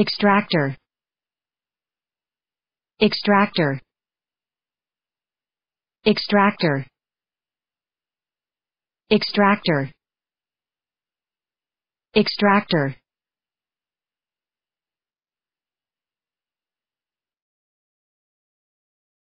extractor extractor extractor extractor extractor